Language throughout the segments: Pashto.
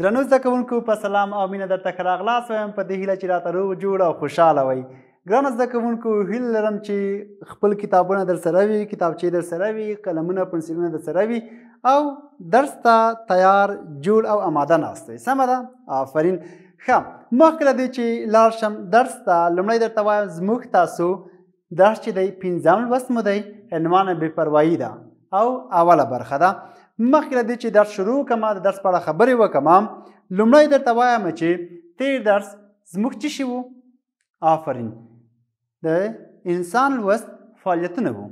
درنو زده کوونکو په سلام او مینه درته ښه راغلاست وایم په دې هیله چې راته روغ جوړ او خوشحاله وئ ګرانو زده کوونکو هیله لرم چې خپل کتابونه درسره وي کتابچې درسره وي قلمونه پنسلونه درسره وي او درس ته تیار جوړ او آماده ناست یئ سمه ده آفرین ښه مخکې له دې چې لاړ شم درس ته لومړی درته وایم زموږ تاسو درس چې دی پنځم لوست مو دی عنوان بې پروایي ده او اوله برخه ده مخکې له دې چې درس شروع کما د درس په اړه خبرې وکم لومړی درته وایم چې تیر درس زموږ څه شی وو آفرین د انسان لوست فعالیتونه وو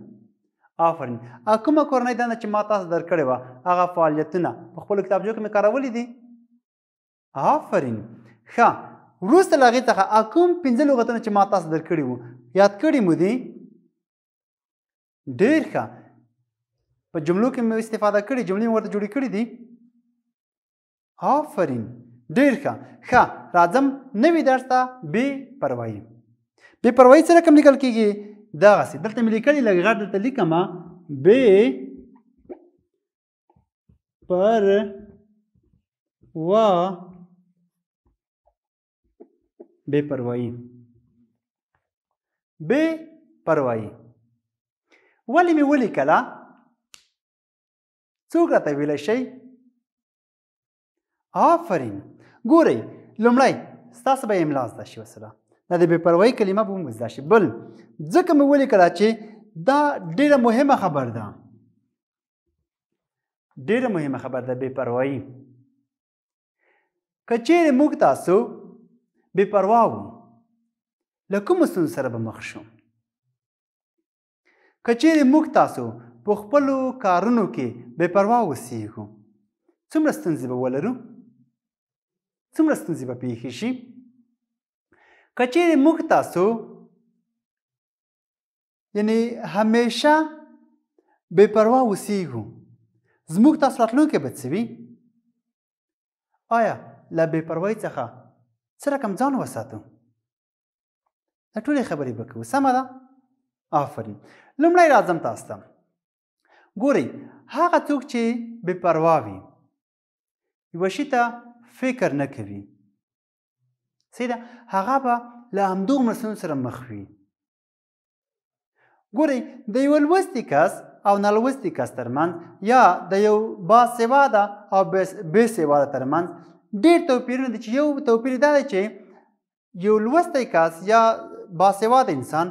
آفرین کومه کورنۍ دنده چې ما تاسو درکړې وه هغه فعالیتونه په خپلو کتابچو کې مې کارولي دي آفرین ښه وروسته له هغې څخه کوم پنځه لغتونه چې ما تاسو درکړي وو یاد کړي مو دي ډېر ښه په جملو کې مې استفاده کړې جملې ورته جوړې کړې دي آفرین ډېر ښه ښه راځم نوې درس ته بې پروایي بې پروایي سره کوم لیکل کېږي دغسې دلته مې لیکلې لږ غټ درته لیکم بې پر و بے پروايي بے پروايي ولې مې ولیکله څوک راته ویلی شي آفرین ګورئ لومړی ستاسو به املا زده شي وسله دا د بېپروایي کلمه به هم زده شي بل ځکه مې ولیکله چې دا ډېره مهمه خبر ده ډېره مهمه خبر ده بېپروایي که چیرې موږ تاسو بېپروا وو له کومو ستونزو سره به مخ شو که چیرې موږ تاسو په خپلو کارونو کې بې پروا اوسېږو څومره ستونزې به ولرو څومره ستونزې به پیښې شي که چیرې موږ تاسو یعنی همیشه بې پروا اوسېږو زموږ تاسو راتلونکی به څه وي آیا له بې پروایۍ څخه څه رقم ځان وساتو دا ټولې خبرې به کوو سمه ده آفرین لومړی راځم تاسو ته ګورئ هغه څوک چې بې پروا وي یوه شي ته فکر نه کوي صحیح ده هغه به له همدغو مسلونو سره مخ وي ګورئ د یوه لوستي کس او نالوستي کس ترمنځ یا د یو باسواده او بېسواده ترمنځ ډېر توپیرونه دي چې یو توپیر دا دی چې یو لوستی کس یا باسواده انسان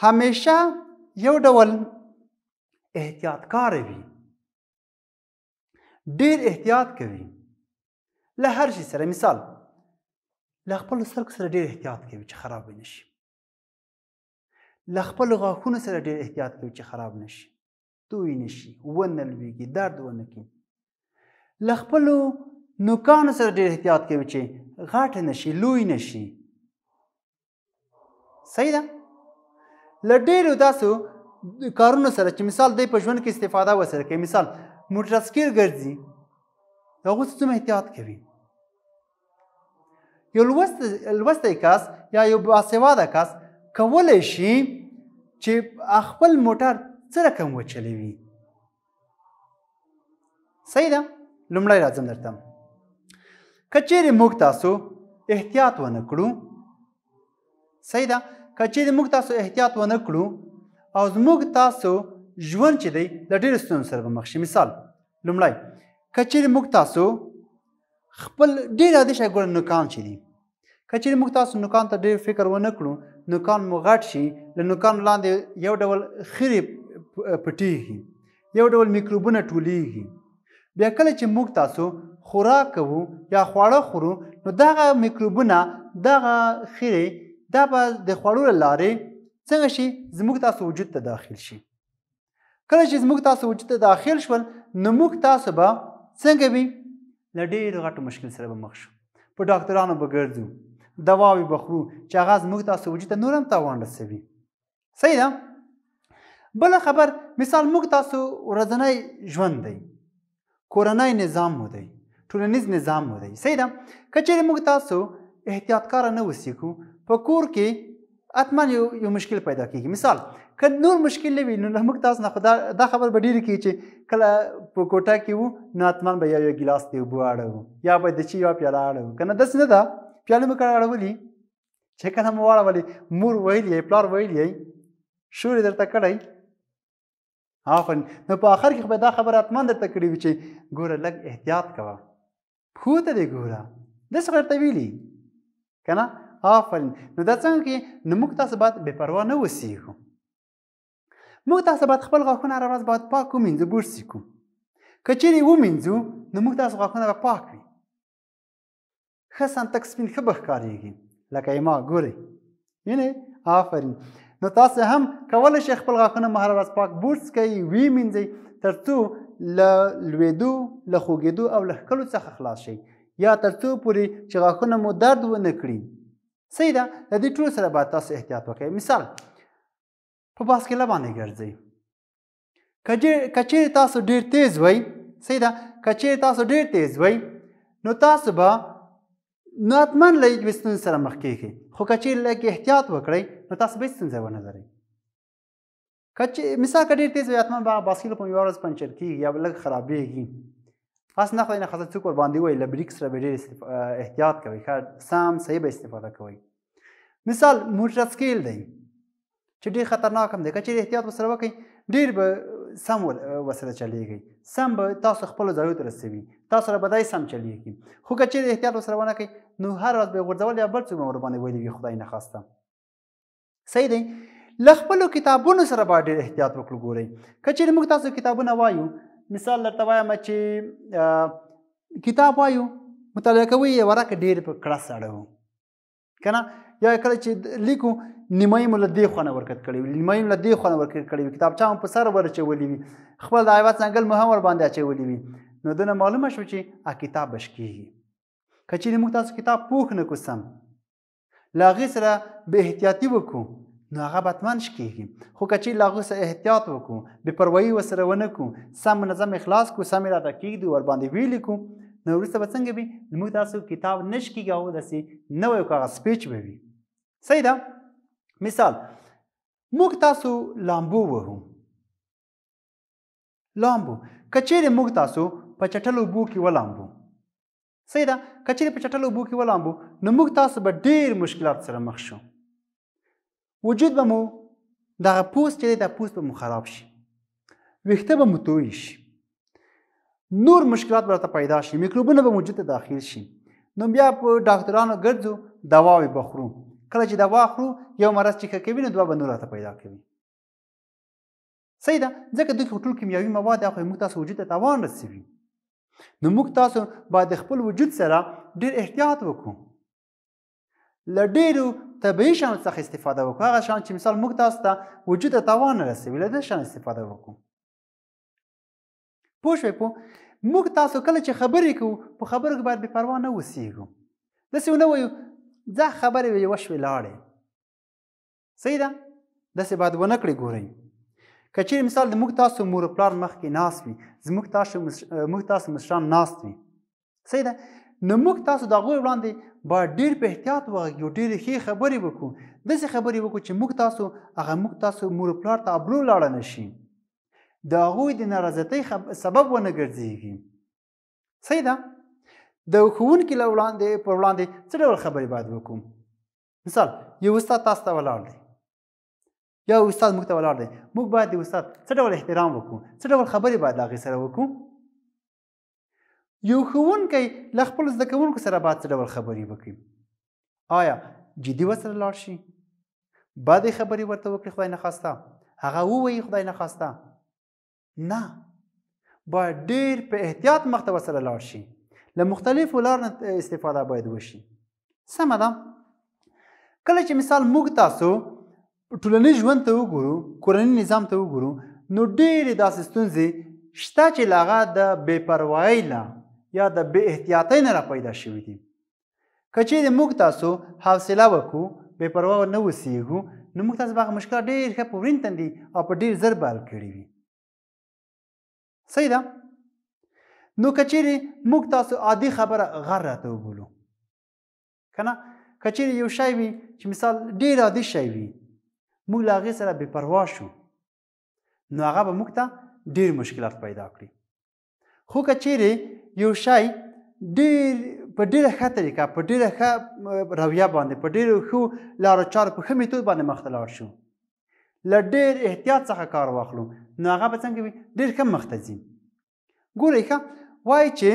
همیشه یو ډول احتیاطکار وي ډیر احتیاط کوي له هر شي سره مثال له خپل سرک سره ډیر احتیاط کوي چې خراب نشي له خپل غاښونو سره ډیر احتیاط کوي چې خراب نشي دوی نشي ونه لويږي درد ونه کوي له خپل نوکانو سره ډیر احتیاط کوي چې غاټ نشي لوی نشي صحیح ده لډیرو تاسو کارونو سره چې مثال دی په ژوند کې استفاده وسره کوي مثال موټر سکیل ګرځي دا اوس څومره احتیاط کوي یو لوست لوستی کس یا یو باسواده کس کولی شي چې خپل موټر څه رقم وچلوي صحیح ده لومړی راځم درته که چیرې موږ تاسو احتیاط ونه کړو صحیح ده که چیرې موږ تاسو احتیاط ونه کړو او زموږ تاسو ژوند چې دی د ډېر ستونزو سره به مخ شي مثال لومړی کچېر موږ تاسو خپل ډېر عادي شي ګور نوکان چې دی کچېر موږ تاسو نوکان ته ډېر فکر ونه کړو نوکان مو غټ شي له نوکان لاندې یو ډول خیرې پټېږي یو ډول میکروبونه ټولیږي بیا کله چې موږ تاسو خوراک کوو یا خواړه خورو نو دغه میکروبونه دغه خیرې دا به د خوړو لارې څنګه شي زموږ تاسو وجود ته داخل شي کله چې زموږ تاسو وجود ته داخل شول نو موږ تاسو به څنګه وي له ډېر غټ مشکل سره به مخ شو په ډاکټرانو به ګرځو دواوي بخرو چې هغه زموږ تاسو وجود ته نور هم تاوان رسوي صحیح ده بل خبر مثال موږ تاسو ورځنی ژوند دی کورنۍ نظام مو دی ټولنیز نظام مو دی صحیح ده که چیرې موږ تاسو احتیاط کار نه وسیکو په کور کې حتما یو یو مشکل پیدا کیږي مثال که نور مشکل وي نو موږ تاسو نه خدا دا خبر به ډیره کیږي چې کله په کوټه کې وو نو حتما به یو یو ګلاس دی بواړو یا به د چي یو پیاله اړو کنه داس نه دا پیاله مې کړه اړولې چې کله مو واړولې مور ویلې پلار ویلې شوري درته کړی افن نو په اخر کې به دا خبر حتمان درته کړی وي چې ګوره لګ احتیاط کوه خو ته دی ګوره د څه ورته ویلي کنه آفرین نو دا څنګه کې نو موږ تاسو باید بې پروا نه اوسېږو موږ تاسو باید خپل غاښونه هره ورځ باید پاک ومینځو بوټ سیکو که چیرې ومینځو نو موږ تاسو غاښونه به پاک وي ښه سنتک سپین ښه به ښکارېږي لکه ما ګورئ یعنې آفرین نو تاسو هم کولی شئ خپل غاښونه مو هره ورځ پاک بوټس کوي ویمینځئ تر څو له لوېدو له خوږېدو او له ښکلو څخه خلاص شئ یا تر څو پورې چې غاښونه مو درد ونه کړي صحیح ده د دې ټولو سره باید تاسو احتیاط وکړئ مثال په باسکله باندې ګرځئ که چیرې تاسو ډیر تیز وئ صحیح ده که چیرې تاسو ډیر تیز وئ نو تاسو به ناتمن له یوې ستونزې سره مخ کیږئ خو که چیرې لږ احتیاط وکړئ نو تاسو به هیڅ ستونزه ونه لرئ که مثال که ډیر تیز وئ حتما به هغه باسکل په یوه ورځ پنچر کیږي یا لږ خرابیږي پس نخواین خاصه څوک ور باندې وای لبریکس را به ډیر احتیاط کوي خیر سم صحیح به استفاده کوي مثال موټر سکیل دی چې ډیر خطرناک هم دی که چیرې احتیاط وسره وکړي ډیر به سم وسره چلیږي سم به تاسو خپل ځای ته رسوي تاسو را بدای سم چلیږي خو که چیرې احتیاط وسره ونه کړئ نو هر ورځ به غورځول یا بل څه مور باندې ویلي وي خدای نه خواسته صحیح دی لخپلو کتابونو سره باید ډیر احتیاط وکړو ګورئ که چیرې موږ تاسو کتابونه وایو مثال درته وایم چې کتاب وایو مطالعه کوي یې ورکه ډېر په کړس اړو کنه یا کله چې لیکو نیمه مل دې خونه ورکت کړی نیمه مل دې خونه ورکت کړی کتاب چا په سر ورچولې وي خپل د ایوات څنګه مهم ور باندې اچولې وي نو دنه معلومه شو چې ا کتاب بشکیږي کچې موږ تاسو کتاب پوښ نه کوسم لاغې سره به احتیاطي وکړو نو هغه بتمن شکیږي خو کچې لاغو سره احتیاط وکړو بې پروايي وسره ونه کړو سم منظم اخلاص کو سم را کېږدو ور باندې ویل کو نو وروسته به څنګه وي موږ تاسو کتاب نشکیږي او داسې نوی کاغذ سپیچ به وي صحیح ده مثال موږ تاسو لامبو وهو لامبو کچېرې موږ تاسو په چټلو بو کې ولامبو صحیح ده کچېرې په چټلو بو کې ولامبو نو موږ تاسو به ډېر مشکلات سره مخ شو وجود به مو دغه پوست چې دی دا پوست به مو خراب شي ویښته به مو توی شي نور مشکلات به راته پیدا شي میکروبونه به وجود ته داخل شي نو بیا په ډاکټرانو ګرځو دواوې به خورو کله چې دوا خورو یو مرض چې ښه کوي نو دوا به نور راته پیدا کوي صحیح ده ځکه دوی ټول کیمیاوي مواد هغه موږ تاسو وجود ته تاوان رسوي نو موږ تاسو باید خپل وجود سره ډیر احتیاط وکړو ل ډیرو طبیعي شیانو څخه استفاده وکړو هغه شیان چې مثال موږ تاسو ته وجود ته تاوان رسوي له دې شیانو استفاده وکړو پوه شوئ پوه موږ تاسو کله چې خبرې کوو په خبرو کې باید بې پروا نه اوسېږو داسې ونه وایو ځه خبرې یوه شوې لاړې صحیح ده داسې باید ونه کړې ګورئ که چیرې مثال د موږ تاسو مور او پلار مخکې ناست وي زموږ تاسو موږ تاسو مشران ناست وي صحیح ده نو موږ تاسو د هغوی وړاندې با ډیر په احتیاط وغږیو ډیر ښې خبرې وکړو داسې خبرې وکړو چې موږ تاسو هغه موږ تاسو مور پلار ته ابرو لاړه نشي د هغوی د نارضایتۍ خب... سبب ونه ګرځېږي صحیح ده د ښوونکي له وړاندې پر وړاندې څه ډول خبرې باید وکړو مثال یو استاد تاسو ته ولاړ دی یا استاد موږ ته ولاړ دی موږ باید د استاد څه ډول احترام وکړو څه ډول خبرې باید هغې سره وکړو یو ښوونکی له خپل زده کوونکو سره باید څه ډول خبرې وکړي آیا جدي ورسره لاړ شي بدې خبرې ورته وکړي خدای نه خواسته هغه ووایي خدای نه خواسته نه باید ډیر په احتیاط مخته ورسره لاړ شي له مختلفو لارو نه استفاده باید وشي سمه ده کله چې مثال موږ تاسو ټولنیز ژوند ته وګورو کورنۍ نظام ته وګورو نو ډېرې داسې ستونزې شته چې لاغه د بې پروایۍ له یا د بې احتیاطۍ نه راپیدا شوي دي که چیرې موږ تاسو حوصله وکړو بې پروا نه اوسېږو نو موږ تاسو به هغه مشکلات ډېر ښه په ورین تندي او په ډېر زر به حل کړي وي صحیح ده نو که چیرې موږ تاسو عادي خبره غر راته وبولو که نه که چیرې یو شی وي چې مثال ډېر عادي شی وي موږ له هغې سره بې پروا شو نو هغه به موږ ته ډېر مشکلات پیدا کړي خو که چیرې یو شی ډیر په ډیره ښه طریقه په ډیره ښه رویه باندې په ډیرو ښو لارو چارو په ښه میتود باندې مخته لاړ شو له ډیر احتیاط څخه کار واخلو نو هغه به څنګه وي ډیر کم مخته ځي ګورئ ښه وایي چې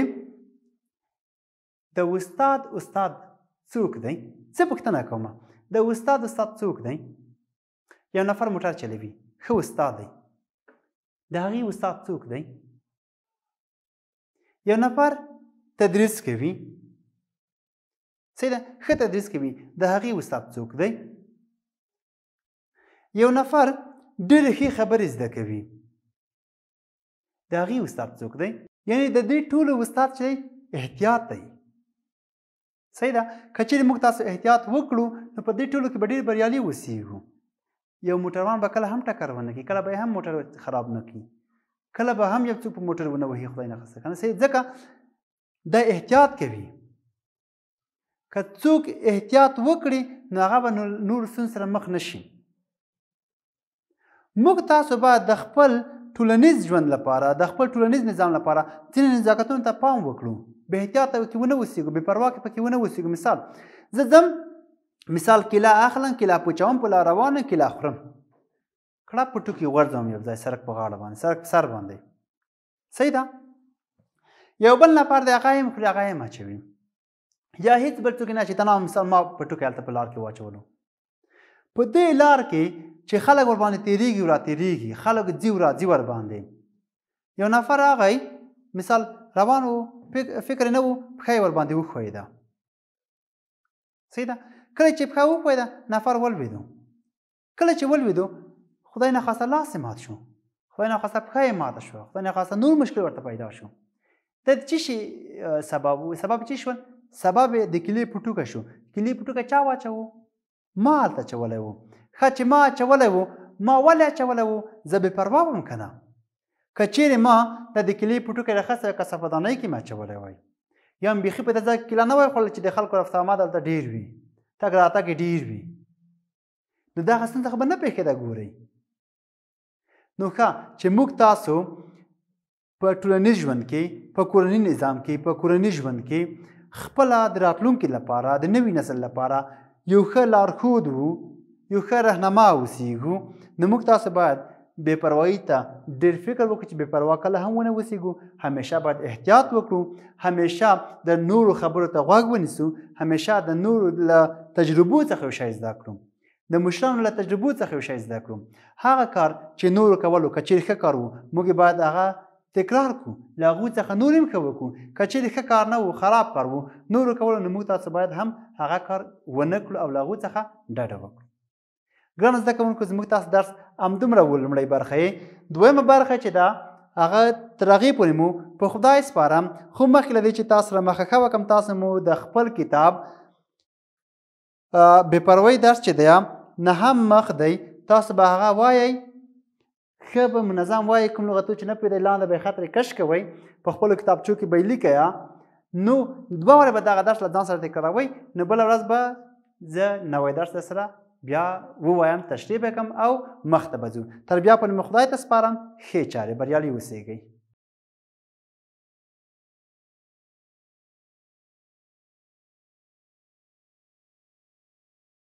د استاد استاد څوک دی څه پوښتنه کومه د استاد استاد څوک دی یو نفر موټر چلوي ښه استاد دی د هغې استاد څوک دی یو نفر تدریس کوي څنګه ښه تدریس کوي د هغې استاد څوک دی یو نفر ډېرې ښې خبرې زده کوي د هغې استاد څوک دی یعنی د دې ټولو استاد چې احتیاط دی صحیح ده که چېرې موږ تاسو احتیاط وکړو نو په دې ټولو کې به ډېر بریالي اوسېږو یو موټروان به کله هم ټکر ونه کړي کله به یې هم موټر خراب نه کړي کله به هم یو څوک په موټر ونه وهي خدای نه خسته کنه سي ځکه د احتیاط کوي که څوک احتیاط وکړي نو هغه به نور سن سره مخ نشي موږ تاسو به د خپل ټولنیز ژوند لپاره د خپل ټولنیز نظام لپاره ځینې نزاکتونو ته پام وکړو به احتیاط کې ونه وسیګو بې پروا کې پکې ونه وسیګو مثال زه ځم مثال کلا اخلم کلا پوچوم په روانه کلا خورم کړه په ټکو ورځم یو ځای سرک په غاړه باندې سرک سر باندې صحیح ده یو بل نفر د هغه هم خو هغه هم اچوي یا هیڅ بل ټکو نه چې تنه مثال ما په ټکو الته په لار کې واچولو په دې لار کې چې خلک ور باندې تیریږي ورا تیریږي خلک ځي ورا ځي ور باندې یو نفر هغه مثال روان وو فکر نه وو پخې ور باندې وخویده صحیح ده کله چې پخې وخویده نفر ولویدو کله چې ولویدو خدای نخواسته لاس مات شو خدای نخواسته پښه مات شو خدای نخواسته نور مشکل ورته پیدا شو د چی شي سبب سبب چی شو سبب د کلی پټوکه شو کلی پټوکه چا واچو مال ته چولای وو خچ ما چولای وو ما ولا چولای وو زه به پروا وم کنه کچیر ما ته د کلی پټوکه رخصه کسبدانه کی ما چولای وای یا بیخي په دځه کله نه وای خو چې د خلکو رفت آمد دلته ډیر وي تک راته کې ډیر وي نو دا غسن ته خبر نه پېښه دا ګوري نو ښه چې موږ تاسو په ټولنیز ژوند کې په کورنی نظام کې په کورنی ژوند کې خپل د راتلونکي لپاره د نوي نسل لپاره یو ښه لارښود وو یو ښه رهنما اوسیږو نو موږ تاسو باید بې پروايي ته ډېر فکر وکړو چې بې پروا کله هم ونه وسیږو همیشه باید احتیاط وکړو همیشه د نورو خبرو ته غوږ ونیسو همیشه د نورو له تجربو څخه شی زده کړو د مشرانو له تجربو څخه یو شی زده کړو هغه کار چې نورو کولو کچېر ښه کار وو موږ باید هغه تکرار کو له هغوی څخه نور هم ښه وکړو که چېرې ښه کار نه و خراب کار و نورو کولو نو موږ تاسو باید هم هغه کار ونه کړو او له هغوی څخه ډډه وکړو ګران زده کوونکو زموږ تاسو درس همدومره و لومړۍ برخه یې دویمه برخه چې ده هغه تر هغې پورې مو په خدای سپارم خو مخکې له دې چې تاسو سره مخه وکم تاسو مو د خپل کتاب بې پروۍ درس چې دی نه هم مخ دی تاسو به هغه وایي ښه به منظم وایي کوم لغتو چې نه پوهېدی لاندې به یې خطرې کش کوئ په خپلو کتابچو کې به یې لیکئ نو دوه واره به دغه درس له ځان سره تکراروئ نو بله ورځ به زه نوی درس سره بیا ووایم تشریح به کوم او مخته به ځو تر بیا په نوم خدای ته سپارم ښې چارې بریالي اوسیږئ